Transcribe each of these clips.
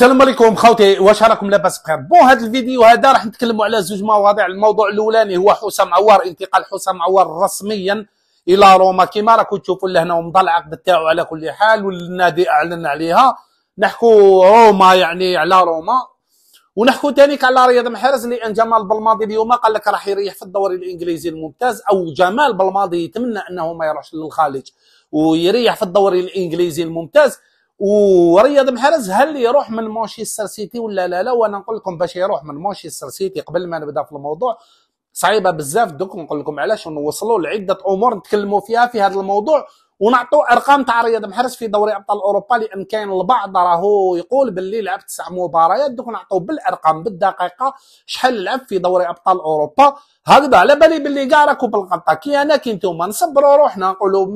السلام عليكم خوتي واش راكم لاباس بخير بون هذا الفيديو هذا راح نتكلموا على زوج مواضيع الموضوع الاولاني هو حسام عوار انتقال حسام عوار رسميا الى روما كيما راكم تشوفوا لهنا ومضى العقد تاعو على كل حال والنادي اعلن عليها نحكو روما يعني على روما ونحكو ثاني على رياض محرز لان جمال بلماضي اليوم قال لك راح يريح في الدوري الانجليزي الممتاز او جمال بلماضي يتمنى انه ما يروحش للخارج ويريح في الدوري الانجليزي الممتاز ورياض محرز هل يروح من مانشستر سيتي ولا لا لا وانا نقول لكم باش يروح من مانشستر سيتي قبل ما نبدا في الموضوع صعيبه بزاف دوك نقول لكم علاش نوصلوا لعده امور نتكلموا فيها في هذا الموضوع ونعطوا ارقام تاع رياض محرز في دوري ابطال اوروبا لان كاين البعض راهو يقول باللي لعب تسع مباريات دوك نعطوا بالارقام بالدقيقه شحال لعب في دوري ابطال اوروبا هكذا على بالي باللي كاع راكو بالغلطه كي انا كي نتوما نصبروا روحنا نقولوا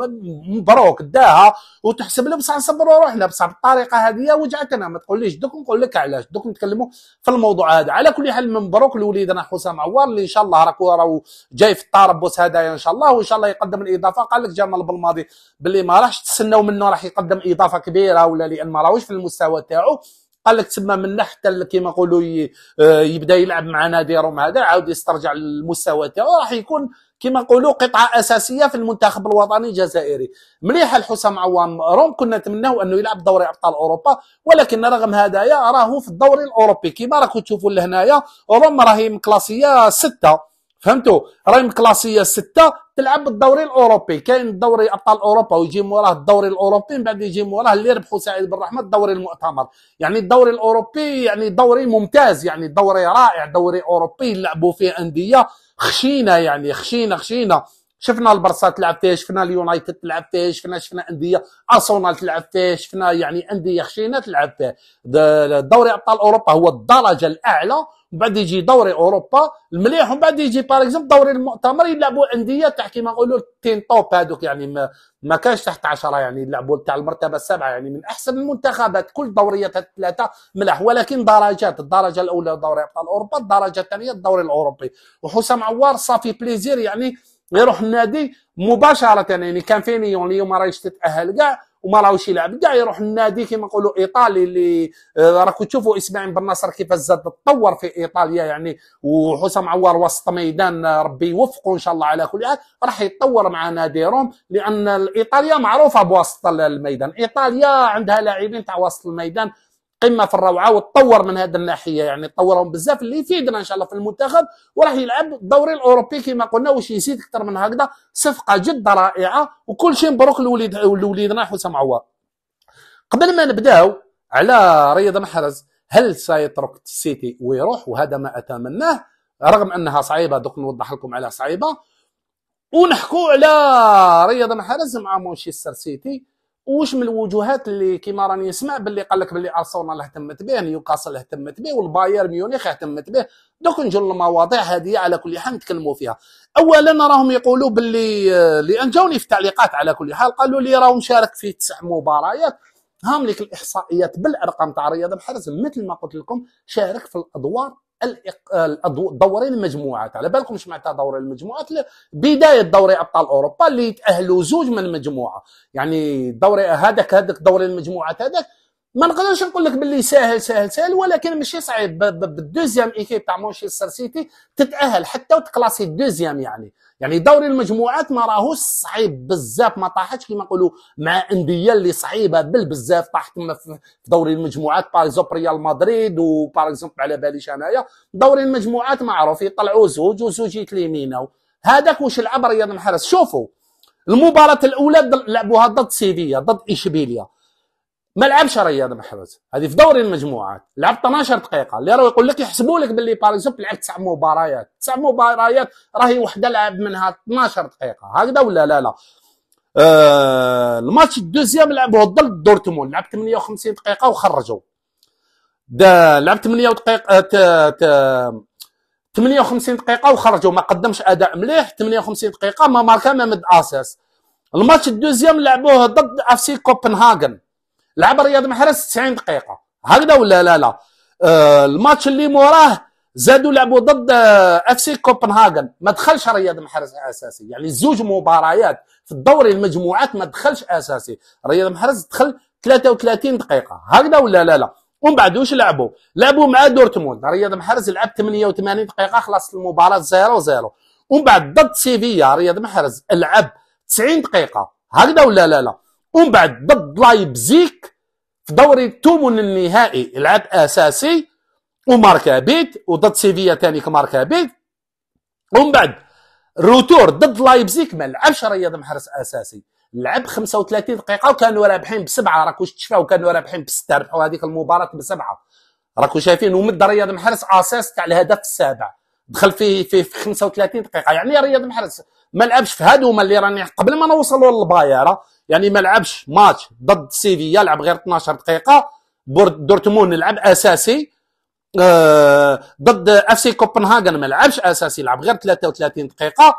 مبروك داها وتحسب له بصح نصبروا روحنا بصح بالطريقه هذه وجعتنا ما تقوليش دوك نقول لك علاش دوك نتكلموا في الموضوع هذا على كل حال مبروك لوليدنا حسام عوار اللي ان شاء الله راكو راهو جاي في الطربوس هذايا ان شاء الله وان شاء الله يقدم الاضافه قال لك جمال بالماضي باللي ما راحش تسناو منه راح يقدم اضافه كبيره ولا لان ما راهوش في المستوى تاعو قال لك تسمى من حتى كيما نقولوا آه، يبدا يلعب مع نادي ومع هذا عاود يسترجع المستوى تاعو راح يكون كما نقولوا قطعه اساسيه في المنتخب الوطني الجزائري مليح الحسام عوام روم كنا نتمناو انه يلعب دوري ابطال اوروبا ولكن رغم هذايا راهو في الدوري الاوروبي كما راكم تشوفوا لهنايا روم راهي مكلاسيه سته فهمتوا راهي كلاسيه سته تلعب بالدوري الاوروبي كاين دوري ابطال اوروبا ويجي موراه الدوري الاوروبي من بعد يجي موراه اللي ربحوا سعيد بن رحمه الدوري المؤتمر يعني الدوري الاوروبي يعني دوري ممتاز يعني دوري رائع دوري اوروبي لعبوا فيه انديه خشينه يعني خشينه خشينه شفنا البرصا تلعب فيه شفنا اليونايتد تلعب فيه شفنا شفنا انديه ارسنال تلعب فيه شفنا يعني انديه خشينه تلعب فيه دوري ابطال اوروبا هو الدرجه الاعلى بعد يجي دوري اوروبا المليح ومن بعد يجي باغ اكزومبل دوري المؤتمر يلعبوا انديه تاع كيما نقولوا التين توب هذوك يعني ما, ما كانش تحت 10 يعني يلعبوا تاع المرتبه السابعه يعني من احسن المنتخبات كل دوريات الثلاثه ملاح ولكن درجات الدرجه الاولى دوري ابطال اوروبا الدرجه الثانيه الدوري الاوروبي وحسام عوار صافي بليزير يعني يروح النادي مباشره يعني كان فينيون اليوم راه تتاهل كاع وما راهوش يلعب كاع يروح النادي كما نقولوا ايطالي اللي آه، راكم تشوفوا اسماعيل بن نصر كيفاش زاد تطور في ايطاليا يعني وحسام عوار وسط ميدان آه، ربي يوفقه ان شاء الله على كل حال راح يتطور مع نادي روم لان ايطاليا معروفه بوسط الميدان ايطاليا عندها لاعبين تاع وسط الميدان قمه في الروعه وتطور من هذه الناحيه يعني تطورهم بزاف اللي يفيدنا ان شاء الله في المنتخب وراح يلعب الدوري الاوروبي كما قلنا واش يزيد اكثر من هكذا صفقه جد رائعه وكل شيء مبروك لوليد لوليدنا حسام عوار قبل ما نبداو على رياض محرز هل سيترك السيتي ويروح وهذا ما اتمناه رغم انها صعيبه دوك نوضح لكم على صعيبه ونحكوا على رياض محرز مع مانشستر سيتي واش من الوجوهات اللي كيما راني نسمع باللي قال لك باللي ارسنال اهتمت به نيوكاسل يعني اهتمت به والبايرن ميونخ اهتمت به دوك نجوا للمواضيع هذه على كل حال نتكلموا فيها اولا راهم يقولوا باللي آه، لان جاوني في التعليقات على كل حال قالوا لي راهو مشارك في تسع مباريات هام لك الاحصائيات بالارقام تاع رياض محرز مثل ما قلت لكم شارك في الادوار دورين المجموعات على بالكم معناتها دوري المجموعات بدايه دوري ابطال اوروبا اللي تاهلوا زوج من المجموعه يعني دوري هذاك هذاك دوري المجموعات هذاك ما نقدرش نقول لك باللي ساهل ساهل ساهل ولكن ماشي صعيب بالدوزيام ايكيب تاع مانشستر سيتي تتاهل حتى وتكلاسي الدوزيام يعني يعني دوري المجموعات ما راهوش صعيب بزاف ما طاحتش كيما نقولوا مع انديه اللي صعيبه بالبزاف طاحت في دوري المجموعات باغ اكزومبل ريال مدريد وباغ اكزومبل على باليش انايا دوري المجموعات معروف يطلعوا زوج وزوج يتليمينو هذاك واش لعب رياض محرز شوفوا المباراة الأولى لعبوها ضد سيفيا ضد إشبيليا ما لعبش رياض محرز هذه في دوري المجموعات لعب 12 دقيقه اللي راه يقول لك يحسبوا لك باللي باريسوب لعب تسع مباريات تسع مباريات راهي وحده لعب منها 12 دقيقه هكذا ولا لا لا آه الماتش الدوزيام لعبوه ضد دورتموند لعب 58 دقيقه وخرجوا دا لعب 8 دقيقه آه، تا تا 58 دقيقه وخرجوا ما قدمش اداء مليح 58 دقيقه ما ماركا ما مد اساس الماتش الدوزيام لعبوه ضد اف سي كوبنهاغن لعب رياض محرز 90 دقيقه هكذا ولا لا لا آه الماتش اللي موراه زادوا لعبوا ضد آه، اف سي كوبنهاغن ما دخلش رياض محرز اساسي يعني زوج مباريات في الدوري المجموعات ما دخلش اساسي رياض محرز دخل 33 دقيقه هكذا ولا لا لا ومن بعد واش لعبوا لعبوا مع دورتموند رياض محرز لعب 88 دقيقه خلاص المباراه 0 0 ومن بعد ضد سيفيا رياض محرز لعب 90 دقيقه هكذا ولا لا لا ومن بعد ضد لايبزيك في دوري الثمن النهائي لعب اساسي وماركا بيت وضد سيفيا ثاني كماركا بيت ومن بعد روتور ضد لايبزيك ما لعبش رياض محرز اساسي لعب 35 دقيقه وكانوا رابحين بسبعه راكو تشفاو كانوا رابحين بسته ربحوا هذيك المباراه بسبعه راكو شايفين ومد رياض محرز اساس تاع الهدف السابع دخل في في 35 دقيقه يعني رياض محرز ما لعبش في هادو اللي راني قبل ما نوصلوا للبايره يعني ما لعبش ماتش ضد سيفيا لعب غير 12 دقيقه دورتموند لعب اساسي آه، ضد اف سي كوبنهاغن ما لعبش اساسي لعب غير 33 دقيقه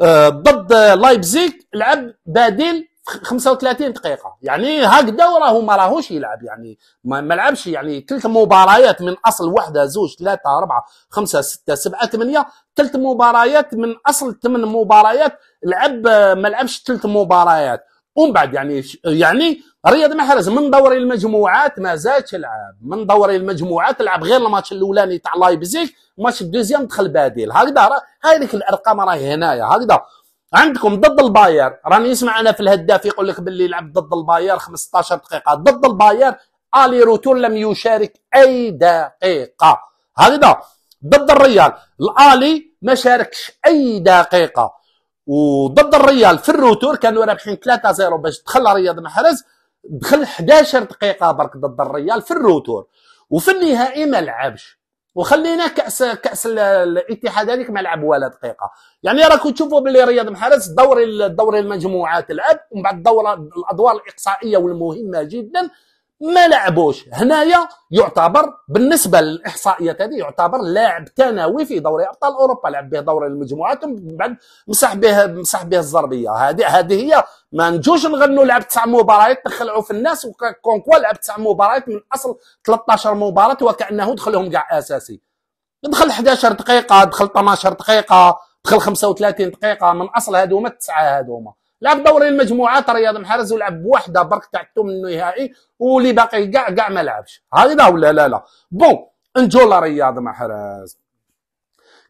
آه، ضد لايبزيغ لعب بديل 35 دقيقه يعني هكذا وراه ما راهوش يلعب يعني ما لعبش يعني ثلاث مباريات من اصل واحده زوج ثلاثه اربعه خمسه سته سبعه ثمانيه ثلاث مباريات من اصل ثمان مباريات لعب آه، ما لعبش ثلاث مباريات ومن بعد يعني يعني رياض محرز من دوري المجموعات ما زادش لعب من دوري المجموعات لعب غير الماتش الاولاني تاع لايبزيغ الماتش الدوزيام دخل بديل هكذا هاي هذيك الارقام راهي هنايا هكذا عندكم ضد الباير راني نسمع انا في الهداف يقول لك باللي لعب ضد الباير 15 دقيقه ضد الباير الي روتور لم يشارك اي دقيقه هكذا ضد الريال الالي ما شاركش اي دقيقه وضد الريال في الروتور كانوا رابحين 3-0 باش دخل رياض محرز دخل 11 دقيقه برك ضد الريال في الروتور وفي النهائي ما لعبش وخلينا كاس كاس الاتحاد هذيك ما لعب ولا دقيقه يعني راكم تشوفوا باللي رياض محرز دوري دوري المجموعات لعب ومن بعد الدوره الادوار الاقصائيه والمهمه جدا ما لعبوش هنايا يعتبر بالنسبه للاحصائيات هذه يعتبر لاعب ثانوي في دوري ابطال اوروبا لعب به دوري المجموعات ومن بعد مسح به مسح به الزربيه هذه هذه هي ما نجوش نغنوا لعب تسع مباريات نخلعوا في الناس وكونكوا لعب تسع مباريات من اصل 13 مباراه وكانه دخلهم كاع اساسي دخل 11 دقيقه دخل 12 دقيقه دخل 35 دقيقه من اصل هذوما التسعه هذوما لا بدوري المجموعات رياض محرز ولعب بوحده برك تاع الثوم النهائي واللي باقي كاع كاع ما لعبش هذا ولا لا لا بون نجو لرياض محرز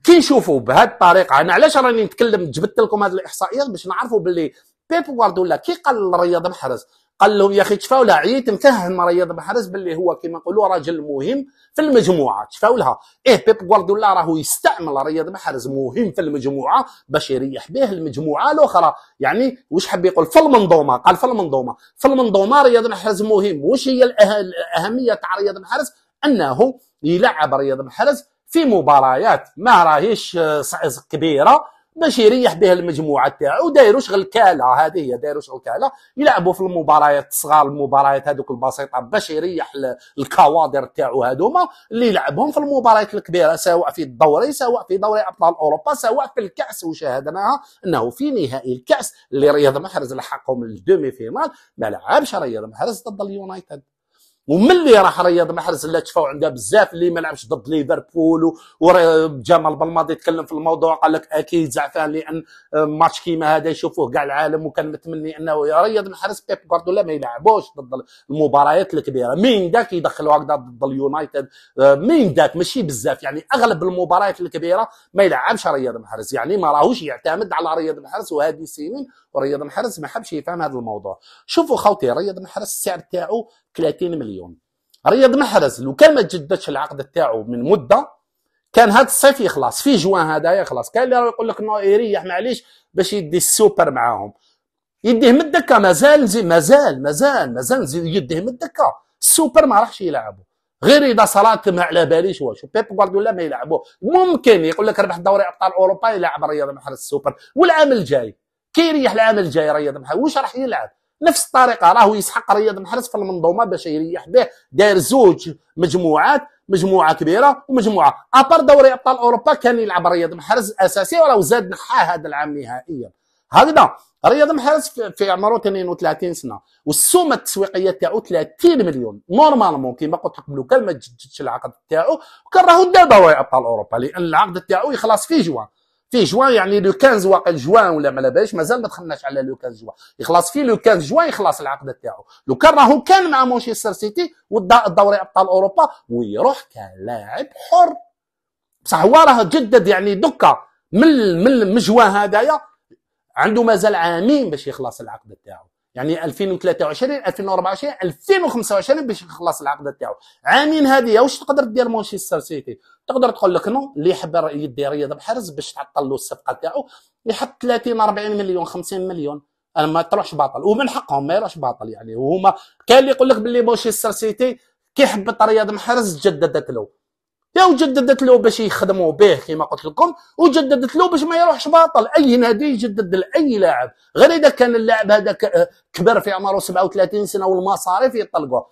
كي نشوفوا بهذه الطريقه انا علاش راني نتكلم جبت لكم هذه الاحصائيات باش نعرفوا باللي بيب غوارديولا كي قال لرياض محرز قال لهم يا اخي تشفاو لها عييت مفهم رياض محرز باللي هو كما نقولوا راجل مهم في المجموعه تشفاو لها ايه بيب غوارديولا راهو يستعمل رياض محرز مهم في المجموعه باش يريح به المجموعه الاخرى يعني واش حب يقول في المنظومه قال في المنظومه في المنظومه رياض محرز مهم واش هي الاهميه تاع رياض محرز انه يلعب رياض محرز في مباريات ما راهيش آه، كبيره باش يريح بها المجموعه تاعو ودايروا شغل كاله هذه هي دايروا شغل كاله يلعبوا في المباريات الصغار المباريات هذوك البسيطه باش يريح الكوادر تاعو هذوما اللي يلعبهم في المباريات الكبيره سواء في الدوري سواء في دوري ابطال اوروبا سواء في الكاس وشاهدناها انه في نهائي الكاس اللي رياض محرز لحقهم الدومي فينال ما لعبش رياض محرز ضد اليونايتد وملي راح رياض محرز اللي تشفاو عندها بزاف اللي ما لعبش ضد ليفربول وجمال بالماضي تكلم في الموضوع قال لك اكيد زعفان لان ماتش كيما هذا يشوفوه كاع العالم وكان متمني انه رياض محرز بيب لا ما يلعبوش ضد المباريات الكبيره مين داك يدخلوا هكذا ضد اليونايتد مين داك ماشي بزاف يعني اغلب المباريات الكبيره ما يلعبش رياض محرز يعني ما راهوش يعتمد على رياض محرز وهذه سنين ورياض محرز ما حبش يفهم هذا الموضوع شوفوا خوتي رياض محرز السعر تاعو 30 مليون رياض محرز لو كان ما تجددش العقد تاعو من مده كان هذا الصيف يخلص في جوان هذايا خلاص كان اللي يقول لك انه يريح معليش باش يدي السوبر معاهم يديه من الدكه مازال مازال مازال مازال يديه من الدكه السوبر ما راحش يلعبوا غير اذا صلاك ما على باليش واش بيب غوارديولا ما يلعبوا ممكن يقول لك ربح دوري ابطال اوروبا يلعب رياض محرز السوبر والعام الجاي كي يريح العام الجاي رياض محرز واش راح يلعب نفس الطريقه راهو يسحق رياض محرز في المنظومه باش يريح به داير زوج مجموعات مجموعه كبيره ومجموعه ابار دوري ابطال اوروبا كان يلعب رياض محرز اساسي وراه زاد نحاه هذا العام نهائيا هكذا رياض محرز في عمره 32 سنه والسومه التسويقيه تاعو 30 مليون نورمالمون كيما قلت لك كان ما تجددش العقد تاعو كان راهو دا دوري ابطال اوروبا لان العقد تاعو يخلص في جوان في جوان يعني لو 15 واقع جوان ولا ما باليش مازال ما دخلناش على لو 15 جوان يخلص في لو 15 جوان يخلص العقد تاعو لو كان راهو كان مع مانشستر سيتي والدوري ابطال اوروبا ويروح كلاعب حر بصح هو راه جدد يعني دوكا من من جوان هذايا عنده مازال عامين باش يخلص العقد تاعو يعني 2023 2024 2025 باش يخلص العقد تاعو عامين هذه واش تقدر دير مانشستر سيتي تقدر تقول لك نو اللي يحب يدي رياض بحرز باش تعطل له الصفقه تاعو يحط 30 40 مليون 50 مليون ما تروحش باطل ومن حقهم ما يروحش باطل يعني وهما كان اللي يقول لك باللي مانشستر سيتي كي حبت رياض محرز جددت له يا وجددت له باش يخدموا به كما قلت لكم وجددت له باش ما يروحش باطل اي نادي يجدد لاي لاعب غير اذا كان اللاعب هذا كبر في عمره 37 سنه والمصاريف يطلقوا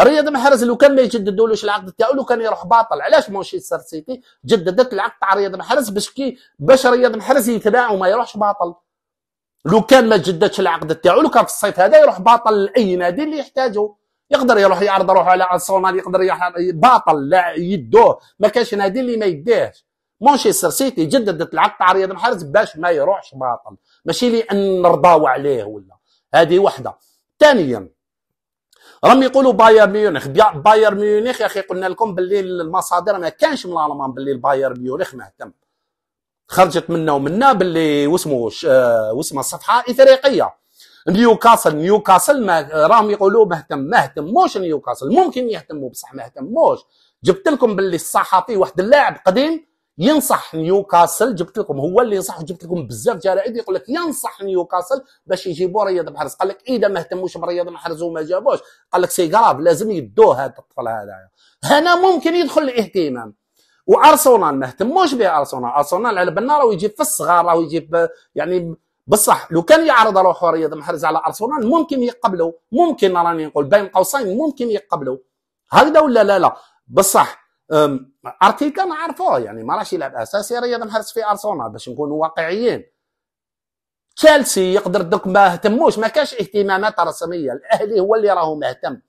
رياض محرز لو كان ما يجددولوش العقد تاعو لو كان يروح باطل علاش مانشستر سيتي جددت العقد تاع رياض محرز باش كي باش رياض محرز يتباع وما يروحش باطل لو كان ما جددش العقد تاعو لو كان في الصيف هذا يروح باطل لاي نادي اللي يحتاجه يقدر يروح يعرض روحه على ارسنال يقدر باطل لا يدوه ما كانش نادي اللي ما يديهش مانشستر سيتي جددت العقد تاع رياض محرز باش ما يروحش باطل ماشي لان نرضاو عليه ولا هذه وحده ثانيا راهم يقولوا بايرن ميونخ بايرن ميونخ يا اخي قلنا لكم باللي المصادر ما كانش من الالمان باللي البايرن ميونخ مهتم خرجت منا ومنا باللي واسمه آه، واسمه الصفحه افريقيه نيوكاسل نيوكاسل ما راهم يقولوا مهتم ما اهتموش نيوكاسل ممكن يهتموا بصح ما اهتموش جبت لكم باللي الصحفي واحد اللاعب قديم ينصح نيوكاسل جبت لكم هو اللي ينصح وجبت لكم بزاف جرائد يقول لك ينصح نيوكاسل باش يجيبوا رياض محرز قال لك اذا ما اهتموش برياض محرز وما جابوش قال لك سي غراف لازم يدوه هذا الطفل هذا هنا ممكن يدخل الاهتمام وارسنال ما اهتموش به ارسنال ارسنال على بالنا راه يجيب في الصغار راه يجيب يعني بصح لو كان يعرض روحه رياض محرز على ارسنال ممكن يقبلوا ممكن راني نقول بين قوسين ممكن يقبلوا هكذا ولا لا لا بصح ارتيتا نعرفوه يعني ما راش يلعب اساسي رياض محرز في ارسنال باش نكونوا واقعيين تشيلسي يقدر دوك ما اهتموش ما كاش اهتمامات رسميه الاهلي هو اللي راهو مهتم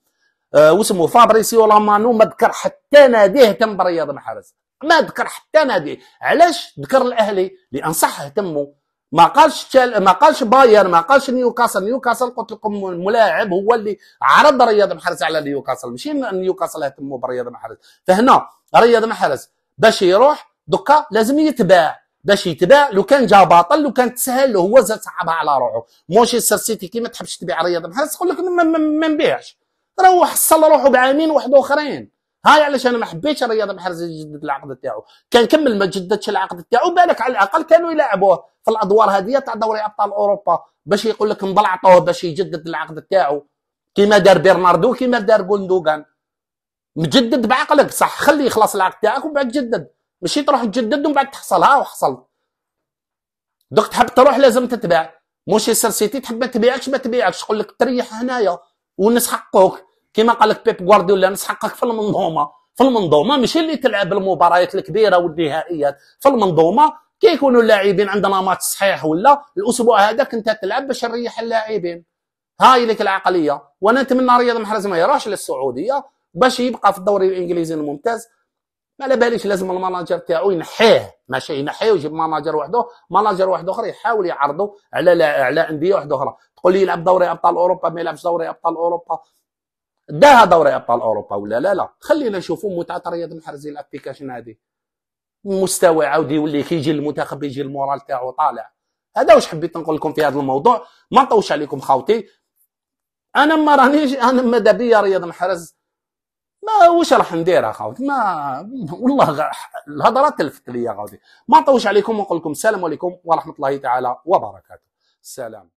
آه واسمه فابريسيو لامانو ما ذكر حتى نادي اهتم برياض محرز ما ذكر حتى نادي علاش ذكر الاهلي لان صح اهتموا ما قالش تل... ما قالش بايرن ما قالش نيوكاسل نيوكاسل قلت لكم ملاعب هو اللي عرض رياض محرز على نيوكاسل ماشي نيوكاسل اهتموا برياض محرز فهنا رياض محرز باش يروح دوكا لازم يتباع باش يتباع لو كان جا باطل لو كان تسهل هو زاد صعبها على روحه مانشستر سيتي كي ما تحبش تبيع رياض محرز تقول لك ما نبيعش روح حصل روحه بعامين واحد اخرين هاي علشان ما حبيتش رياض محرز يجدد العقد تاعو كان كمل ما جددش العقد تاعو بالك على الاقل كانوا يلعبوه في الادوار هذه تاع دوري ابطال اوروبا باش يقول لك نبلعطوه باش يجدد العقد تاعو كيما دار بيرناردو كيما دار غوندوغان مجدد بعقلك صح خلي يخلص العقد تاعك ومن بعد تجدد ماشي تروح تجدد ومن بعد تحصل ها وحصل دوك تحب تروح لازم تتباع مانشستر سيتي تحب ما تبيعكش ما تبيعكش يقول لك تريح هنايا ونسحقوك كما قال لك بيب غوارديولا نسحقك في المنظومه في المنظومه ماشي اللي تلعب المباريات الكبيره والنهائيات في المنظومه كيكونوا اللاعبين عندنا ماتش صحيح ولا الاسبوع هذاك انت تلعب باش نريح اللاعبين هاي لك العقليه وانا نتمنى رياض محرز ما يراش للسعوديه باش يبقى في الدوري الانجليزي الممتاز ما على باليش لازم المناجر تاعو ينحيه ماشي ينحيه ويجيب ماناجر وحده ماناجر واحد اخر يحاول يعرضه على على انديه واحده اخرى تقول لي يلعب دوري ابطال اوروبا ما يلعبش دوري ابطال اوروبا داها دوري ابطال اوروبا ولا لا لا خلينا نشوفوا متعه رياض محرزي الابليكيشن هذه مستوى عاود يولي كي يجي المنتخب يجي المورال تاعو طالع هذا واش حبيت نقول لكم في هذا الموضوع ما نطوش عليكم خاوتي انا ما رانيش انا ما دابيا رياض محرز ما واش راح ندير خاوتي ما والله الهضره تلفت ليا خاوتي ما نطوش عليكم ونقول لكم السلام عليكم ورحمه الله تعالى وبركاته سلام